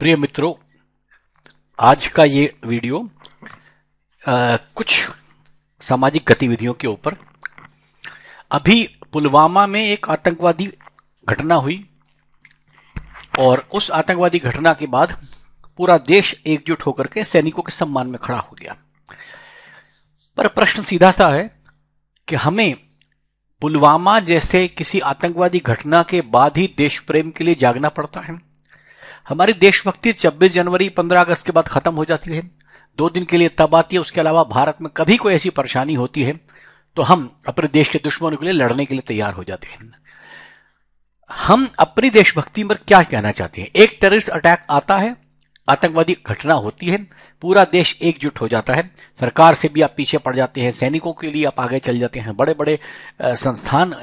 प्रिय मित्रों आज का ये वीडियो आ, कुछ सामाजिक गतिविधियों के ऊपर अभी पुलवामा में एक आतंकवादी घटना हुई और उस आतंकवादी घटना के बाद पूरा देश एकजुट होकर के सैनिकों के सम्मान में खड़ा हो गया पर प्रश्न सीधा सा है कि हमें पुलवामा जैसे किसी आतंकवादी घटना के बाद ही देश प्रेम के लिए जागना पड़ता है हमारी देशभक्ति 26 जनवरी 15 अगस्त के बाद खत्म हो जाती है दो दिन के लिए तब आती है उसके अलावा भारत में कभी कोई ऐसी परेशानी होती है तो हम अपने देश के दुश्मनों के लिए लड़ने के लिए तैयार हो जाते हैं हम अपनी देशभक्ति पर क्या कहना चाहते हैं एक टेररिस्ट अटैक आता है आतंकवादी घटना होती है पूरा देश एकजुट हो जाता है सरकार से भी आप पीछे पड़ जाते हैं सैनिकों के लिए आप आगे चल जाते हैं बड़े बड़े संस्थान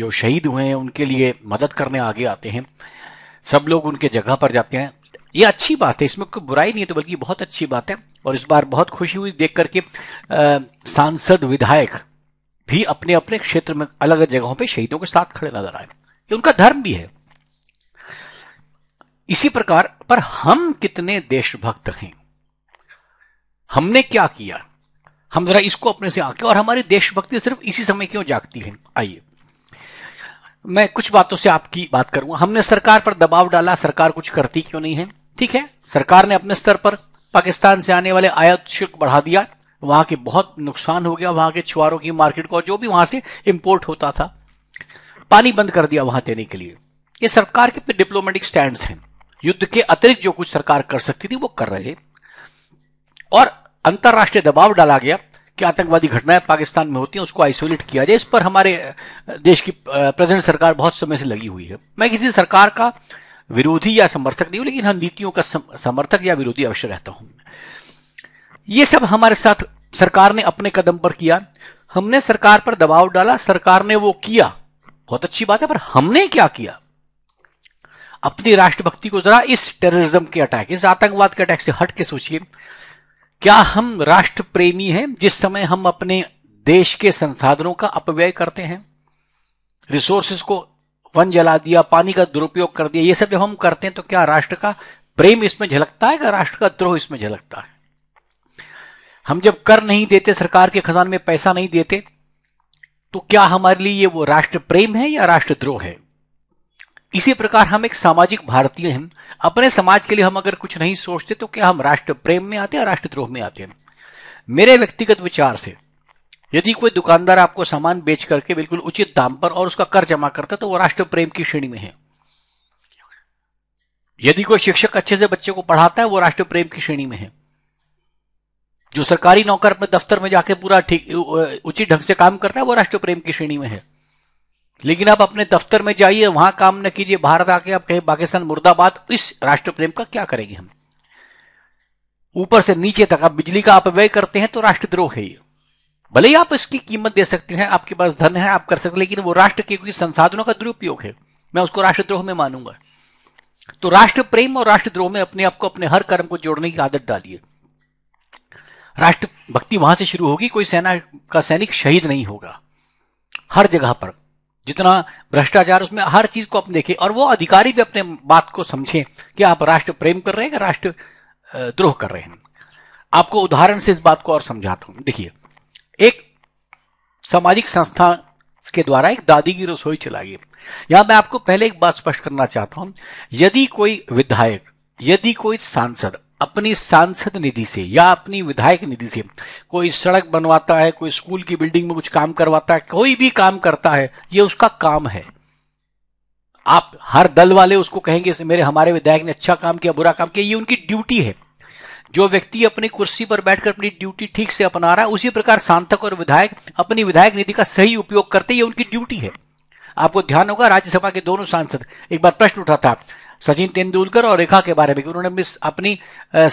जो शहीद हुए हैं उनके लिए मदद करने आगे आते हैं सब लोग उनके जगह पर जाते हैं ये अच्छी बात है इसमें कोई बुराई नहीं है तो बल्कि बहुत अच्छी बात है और इस बार बहुत खुशी हुई देख करके सांसद विधायक भी अपने अपने क्षेत्र में अलग अलग जगहों पर शहीदों के साथ खड़े नजर आए ये उनका धर्म भी है इसी प्रकार पर हम कितने देशभक्त हैं हमने क्या किया हम जरा इसको अपने से आके और हमारी देशभक्ति सिर्फ इसी समय क्यों जागती है आइए मैं कुछ बातों से आपकी बात करूंगा हमने सरकार पर दबाव डाला सरकार कुछ करती क्यों नहीं है ठीक है सरकार ने अपने स्तर पर पाकिस्तान से आने वाले आयात शुल्क बढ़ा दिया वहां के बहुत नुकसान हो गया वहां के छुआरों की मार्केट को जो भी वहां से इंपोर्ट होता था पानी बंद कर दिया वहां देने के लिए ये सरकार के डिप्लोमेटिक स्टैंड हैं युद्ध के अतिरिक्त जो कुछ सरकार कर सकती थी वो कर रहे और अंतर्राष्ट्रीय दबाव डाला गया कि आतंकवादी घटनाएं पाकिस्तान में होती हैं उसको आइसोलेट किया जाए इस पर हमारे देश की प्रेजेंट सरकार बहुत समय से लगी हुई है मैं किसी सरकार का विरोधी या समर्थक नहीं हूं लेकिन हम हाँ, नीतियों का समर्थक या विरोधी अवश्य रहता हूं ये सब हमारे साथ सरकार ने अपने कदम पर किया हमने सरकार पर दबाव डाला सरकार ने वो किया बहुत अच्छी बात है पर हमने क्या किया अपनी राष्ट्रभक्ति को जरा इस टेररिज्म के अटैक इस आतंकवाद के अटैक से हट के सोचिए क्या हम राष्ट्र प्रेमी हैं जिस समय हम अपने देश के संसाधनों का अपव्यय करते हैं रिसोर्सेस को वन जला दिया पानी का दुरुपयोग कर दिया ये सब जब हम करते हैं तो क्या राष्ट्र का प्रेम इसमें झलकता है या राष्ट्र का द्रोह इसमें झलकता है हम जब कर नहीं देते सरकार के खजान में पैसा नहीं देते तो क्या हमारे लिए ये वो राष्ट्र प्रेम है या राष्ट्रद्रोह है इसी प्रकार हम एक सामाजिक भारतीय हैं अपने समाज के लिए हम अगर कुछ नहीं सोचते तो क्या हम राष्ट्र प्रेम में आते हैं राष्ट्रद्रोह में आते हैं मेरे व्यक्तिगत विचार से यदि कोई दुकानदार आपको सामान बेच करके बिल्कुल उचित दाम पर और उसका कर जमा करता तो वो राष्ट्र प्रेम की श्रेणी में है यदि कोई शिक्षक अच्छे से बच्चे को पढ़ाता है वो राष्ट्र प्रेम की श्रेणी में है जो सरकारी नौकर अपने दफ्तर में जाके पूरा ठीक उचित ढंग से काम करता है वो राष्ट्र प्रेम की श्रेणी में है लेकिन आप अपने दफ्तर में जाइए वहां काम न कीजिए भारत आके आप कहे पाकिस्तान मुर्दाबाद इस राष्ट्र प्रेम का क्या करेंगे हम ऊपर से नीचे तक आप बिजली का अपव्यय करते हैं तो राष्ट्रद्रोह है ये भले ही आप इसकी कीमत दे सकते हैं आपके पास धन है आप कर सकते लेकिन वो राष्ट्र के क्योंकि संसाधनों का दुरुपयोग है मैं उसको राष्ट्रद्रोह में मानूंगा तो राष्ट्र प्रेम और राष्ट्रद्रोह में अपने आप को अपने हर कर्म को जोड़ने की आदत डालिए राष्ट्र भक्ति वहां से शुरू होगी कोई सेना का सैनिक शहीद नहीं होगा हर जगह पर जितना भ्रष्टाचार उसमें हर चीज को अपने देखे और वो अधिकारी भी अपने बात को समझे कि आप राष्ट्र प्रेम कर रहे हैं राष्ट्र द्रोह कर रहे हैं आपको उदाहरण से इस बात को और समझाता हूं देखिए एक सामाजिक संस्था के द्वारा एक दादी की रसोई चला गई यहां मैं आपको पहले एक बात स्पष्ट करना चाहता हूं यदि कोई विधायक यदि कोई सांसद अपनी सांसद निधि से या अपनी विधायक निधि से कोई सड़क बनवाता है कोई स्कूल की बिल्डिंग में कुछ काम करवाता है कोई भी काम करता है ये उसका काम है आप हर दल वाले उसको कहेंगे मेरे हमारे विधायक ने अच्छा काम किया बुरा काम किया ये उनकी ड्यूटी है जो व्यक्ति अपनी कुर्सी पर बैठकर अपनी ड्यूटी ठीक से अपना रहा है उसी प्रकार सांसद और विधायक अपनी विधायक निधि का सही उपयोग करते ये उनकी ड्यूटी है आपको ध्यान होगा राज्यसभा के दोनों सांसद एक बार प्रश्न उठा था सचिन तेंदुलकर और रेखा के बारे में उन्होंने अपनी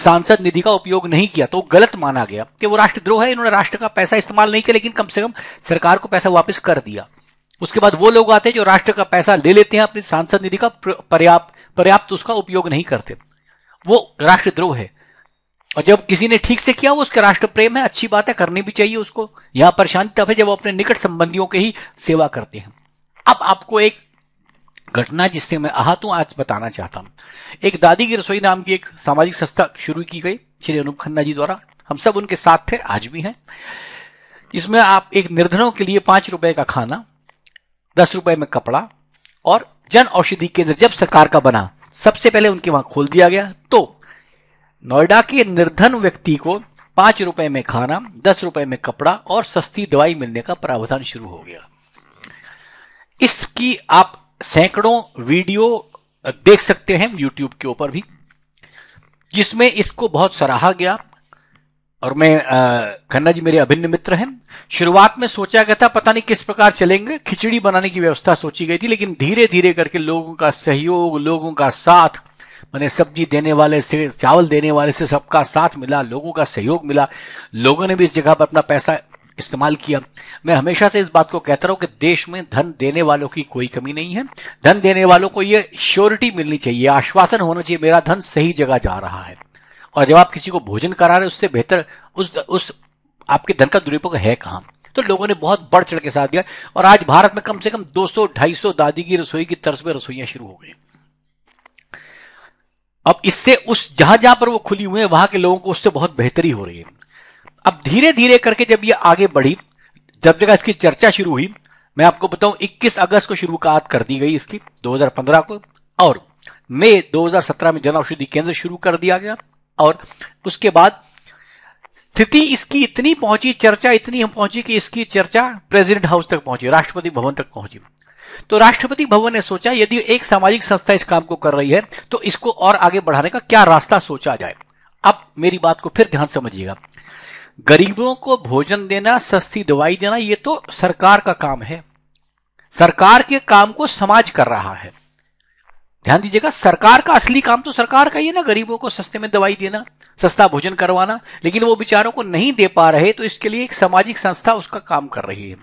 सांसद निधि का उपयोग नहीं किया तो गलत माना गया कि वो राष्ट्रद्रोह है इन्होंने राष्ट्र का पैसा इस्तेमाल नहीं किया लेकिन कम से कम सरकार को पैसा वापस कर दिया उसके बाद वो लोग आते हैं जो राष्ट्र का पैसा ले लेते हैं अपनी सांसद निधि का पर्याप्त पर्याप्त उसका उपयोग नहीं करते वो राष्ट्रद्रोह है और जब किसी ने ठीक से किया वो उसका राष्ट्र प्रेम है अच्छी बात है करनी भी चाहिए उसको यहां परेशानी तब है जब वो अपने निकट संबंधियों के ही सेवा करते हैं अब आपको एक घटना जिससे मैं आहत हूं आज बताना चाहता हूं एक दादी की रसोई नाम की एक सामाजिक संस्था शुरू की गई श्री अनुप खन्ना जी द्वारा हम सब उनके साथ थे आज भी हैं जिसमें आप एक निर्धनों के लिए पांच रुपए का खाना दस रुपए में कपड़ा और जन औषधि केंद्र जब सरकार का बना सबसे पहले उनके वहां खोल दिया गया तो नोएडा के निर्धन व्यक्ति को पांच रुपए में खाना दस रुपए में कपड़ा और सस्ती दवाई मिलने का प्रावधान शुरू हो गया इसकी आप सैकड़ों वीडियो देख सकते हैं यूट्यूब के ऊपर भी जिसमें इसको बहुत सराहा गया और मैं खन्ना जी मेरे अभिन्न मित्र हैं शुरुआत में सोचा गया था पता नहीं किस प्रकार चलेंगे खिचड़ी बनाने की व्यवस्था सोची गई थी लेकिन धीरे धीरे करके लोगों का सहयोग लोगों का साथ मैंने सब्जी देने वाले से चावल देने वाले से सबका साथ मिला लोगों का सहयोग मिला लोगों ने भी इस जगह पर अपना पैसा इस्तेमाल किया मैं हमेशा से इस बात को कहता रहा हूं कि देश में धन देने वालों की कोई कमी नहीं है धन देने वालों को यह श्योरिटी मिलनी चाहिए आश्वासन होना चाहिए मेरा धन सही जगह जा रहा है और जब आप किसी को भोजन करा रहे उससे बेहतर उस उस आपके धन का दुरुपयोग है कहां तो लोगों ने बहुत बढ़ चढ़ के साथ दिया और आज भारत में कम से कम 200 250 दादी की रसोई की तर्ज में रसोइयां शुरू हो गई अब इससे उस जहां जहां पर वो खुली हुई है वहां के लोगों को उससे बहुत बेहतरी हो रही है अब धीरे धीरे करके जब ये आगे बढ़ी जब जगह इसकी चर्चा शुरू हुई मैं आपको बताऊं 21 अगस्त को शुरुआत कर दी गई इसकी 2015 को और मई 2017 में जन औषधि केंद्र शुरू कर दिया गया और उसके बाद स्थिति इसकी इतनी पहुंची चर्चा इतनी पहुंची कि इसकी चर्चा प्रेसिडेंट हाउस तक पहुंची राष्ट्रपति भवन तक पहुंची तो राष्ट्रपति भवन ने सोचा यदि एक सामाजिक संस्था इस काम को कर रही है तो इसको और आगे बढ़ाने का क्या रास्ता सोचा जाए अब मेरी बात को फिर ध्यान समझिएगा गरीबों को भोजन देना सस्ती दवाई देना ये तो सरकार का काम है सरकार के काम को समाज कर रहा है ध्यान दीजिएगा सरकार का असली काम तो सरकार का ही है ना गरीबों को सस्ते में दवाई देना सस्ता भोजन करवाना लेकिन वो बेचारों को नहीं दे पा रहे तो इसके लिए एक सामाजिक संस्था उसका काम कर रही है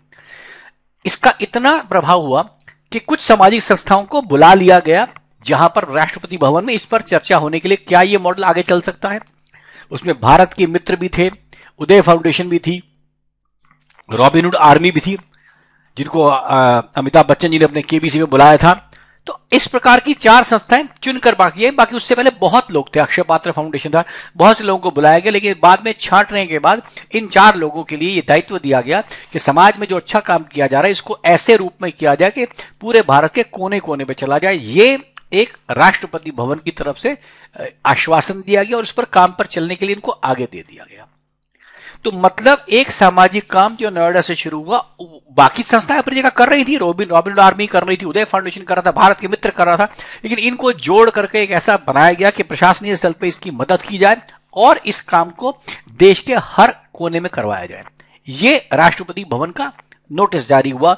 इसका इतना प्रभाव हुआ कि कुछ सामाजिक संस्थाओं को बुला लिया गया जहां पर राष्ट्रपति भवन में इस पर चर्चा होने के लिए क्या ये मॉडल आगे चल सकता है उसमें भारत के मित्र भी थे उदय फाउंडेशन भी थी रॉबिनहुड आर्मी भी थी जिनको अमिताभ बच्चन जी ने अपने केबीसी में बुलाया था तो इस प्रकार की चार संस्थाएं चुनकर बाकी है बाकी उससे पहले बहुत लोग थे अक्षय पात्र फाउंडेशन था बहुत से लोगों को बुलाया गया लेकिन बाद में छांटने के बाद इन चार लोगों के लिए ये दायित्व दिया गया कि समाज में जो अच्छा काम किया जा रहा है इसको ऐसे रूप में किया जाए कि पूरे भारत के कोने कोने पर चला जाए ये एक राष्ट्रपति भवन की तरफ से आश्वासन दिया गया और इस पर काम पर चलने के लिए इनको आगे दे दिया गया तो मतलब एक सामाजिक काम जो नोएडा से शुरू हुआ बाकी संस्थाएं अपनी जगह कर रही थी रॉबिन रॉबिन आर्मी कर रही थी उदय फाउंडेशन कर रहा था भारत के मित्र कर रहा था लेकिन इनको जोड़ करके एक ऐसा बनाया गया कि प्रशासनीय स्तर पर इसकी मदद की जाए और इस काम को देश के हर कोने में करवाया जाए ये राष्ट्रपति भवन का नोटिस जारी हुआ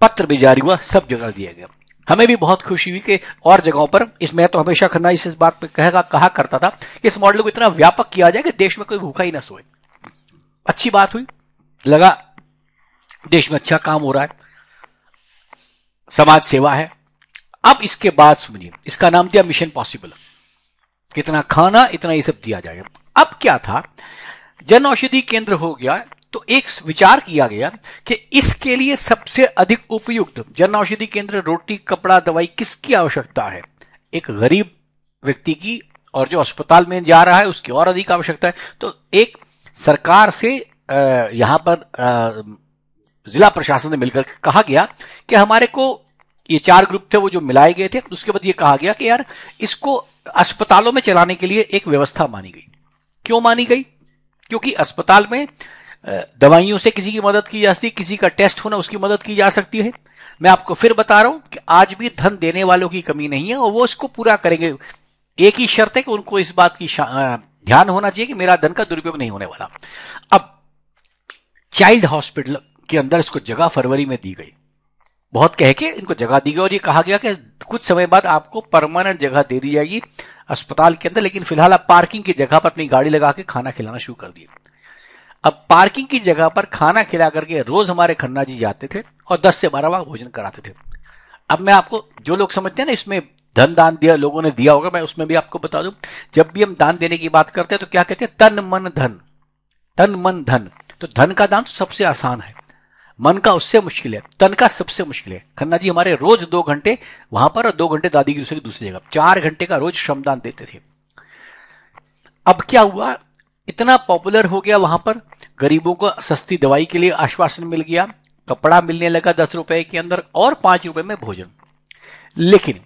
पत्र भी जारी हुआ सब जगह दिया गया हमें भी बहुत खुशी हुई कि और जगहों पर इसमें तो हमेशा खन्ना इस बात पर कहेगा कहा करता था कि इस मॉडल को इतना व्यापक किया जाए कि देश में कोई भूखा ही ना सोए अच्छी बात हुई लगा देश में अच्छा काम हो रहा है समाज सेवा है अब इसके बाद सुनिए इसका नाम दिया मिशन पॉसिबल कितना खाना इतना ये सब दिया जाएगा अब क्या था जन औषधि केंद्र हो गया तो एक विचार किया गया कि इसके लिए सबसे अधिक उपयुक्त जन औषधि केंद्र रोटी कपड़ा दवाई किसकी आवश्यकता है एक गरीब व्यक्ति की और जो अस्पताल में जा रहा है उसकी और अधिक आवश्यकता है तो एक सरकार से यहां पर जिला प्रशासन ने मिलकर कहा गया कि हमारे को ये चार ग्रुप थे वो जो मिलाए गए थे उसके बाद ये कहा गया कि यार इसको अस्पतालों में चलाने के लिए एक व्यवस्था मानी गई क्यों मानी गई क्योंकि अस्पताल में दवाइयों से किसी की मदद की जा सकती है किसी का टेस्ट होना उसकी मदद की जा सकती है मैं आपको फिर बता रहा हूं कि आज भी धन देने वालों की कमी नहीं है और वो इसको पूरा करेंगे एक ही शर्त है कि उनको इस बात की ध्यान होना चाहिए कि मेरा धन का दुरुपयोग नहीं होने वाला अब चाइल्ड हॉस्पिटल के अंदर इसको जगह फरवरी में दी गई बहुत कह के इनको जगह दी गई और ये कहा गया कि कुछ समय बाद आपको परमानेंट जगह दे दी जाएगी अस्पताल के अंदर लेकिन फिलहाल आप पार्किंग की जगह पर अपनी गाड़ी लगा के खाना खिलाना शुरू कर दिए अब पार्किंग की जगह पर खाना खिला करके रोज हमारे खन्ना जी जाते थे और 10 से 12 बार भोजन कराते थे अब मैं आपको जो लोग समझते हैं ना इसमें धन दान दिया लोगों ने दिया होगा मैं उसमें भी आपको बता दूं जब भी हम दान देने की बात करते हैं तो क्या कहते हैं तन मन धन तन मन धन तो धन का दान तो सबसे आसान है मन का उससे मुश्किल है तन का सबसे मुश्किल है खन्ना जी हमारे रोज दो घंटे वहां पर और दो घंटे दादी की दूसरी जगह चार घंटे का रोज श्रमदान देते थे अब क्या हुआ इतना पॉपुलर हो गया वहां पर गरीबों को सस्ती दवाई के लिए आश्वासन मिल गया कपड़ा मिलने लगा दस रुपए के अंदर और पांच रुपए में भोजन लेकिन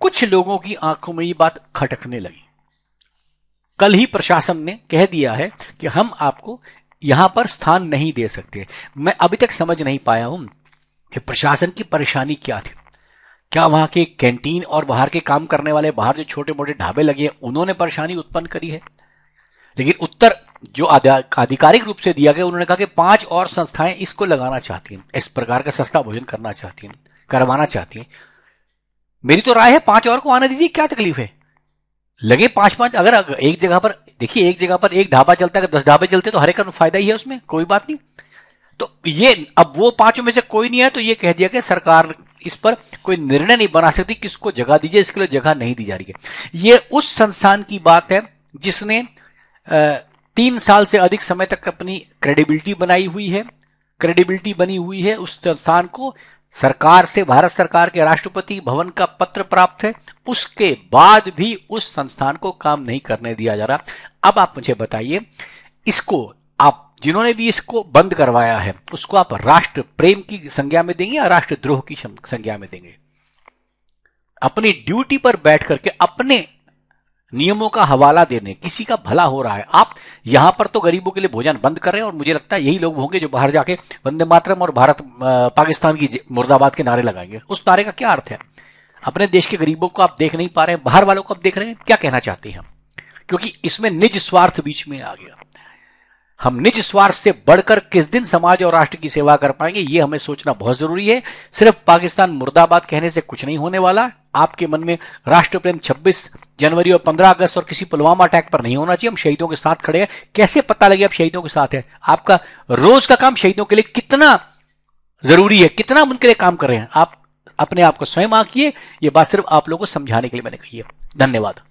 कुछ लोगों की आंखों में ये बात खटकने लगी कल ही प्रशासन ने कह दिया है कि हम आपको यहां पर स्थान नहीं दे सकते मैं अभी तक समझ नहीं पाया हूं कि प्रशासन की परेशानी क्या थी क्या वहां के कैंटीन और बाहर के काम करने वाले बाहर जो छोटे मोटे ढाबे लगे हैं उन्होंने परेशानी उत्पन्न करी है लेकिन उत्तर जो आधिकारिक रूप से दिया गया उन्होंने कहा कि पांच और संस्थाएं इसको लगाना चाहती हैं इस प्रकार का सस्ता भोजन करना चाहती हैं करवाना चाहती हैं मेरी तो राय है पांच और को आने दीजिए क्या तकलीफ है लगे पांच पांच अगर, एक जगह पर देखिए एक जगह पर एक ढाबा चलता है अगर दस ढाबे चलते तो हर एक फायदा ही है उसमें कोई बात नहीं तो ये अब वो पांचों में से कोई नहीं है तो ये कह दिया कि सरकार इस पर कोई निर्णय नहीं बना सकती किसको जगह दीजिए इसके लिए जगह नहीं दी जा रही है ये उस संस्थान की बात है जिसने तीन साल से अधिक समय तक अपनी क्रेडिबिलिटी बनाई हुई है क्रेडिबिलिटी बनी हुई है उस संस्थान को सरकार से भारत सरकार के राष्ट्रपति भवन का पत्र प्राप्त है उसके बाद भी उस संस्थान को काम नहीं करने दिया जा रहा अब आप मुझे बताइए इसको आप जिन्होंने भी इसको बंद करवाया है उसको आप राष्ट्र प्रेम की संज्ञा में देंगे या राष्ट्रद्रोह की संज्ञा में देंगे अपनी ड्यूटी पर बैठ करके अपने नियमों का हवाला देने किसी का भला हो रहा है आप यहां पर तो गरीबों के लिए भोजन बंद कर रहे हैं और मुझे लगता है यही लोग होंगे जो बाहर जाके वंदे मातरम और भारत पाकिस्तान की मुर्दाबाद के नारे लगाएंगे उस नारे का क्या अर्थ है अपने देश के गरीबों को आप देख नहीं पा रहे हैं बाहर वालों को आप देख रहे हैं क्या कहना चाहते हैं क्योंकि इसमें निज स्वार्थ बीच में आ गया हम निज स्वार्थ से बढ़कर किस दिन समाज और राष्ट्र की सेवा कर पाएंगे ये हमें सोचना बहुत जरूरी है सिर्फ पाकिस्तान मुर्दाबाद कहने से कुछ नहीं होने वाला आपके मन में राष्ट्र प्रेम 26 जनवरी और 15 अगस्त और किसी पुलवामा अटैक पर नहीं होना चाहिए हम शहीदों के साथ खड़े हैं कैसे पता लगे आप शहीदों के साथ हैं आपका रोज का काम शहीदों के लिए कितना जरूरी है कितना उनके लिए काम कर रहे हैं आप अपने आप को स्वयं आंकी ये बात सिर्फ आप लोगों को समझाने के लिए मैंने कही है धन्यवाद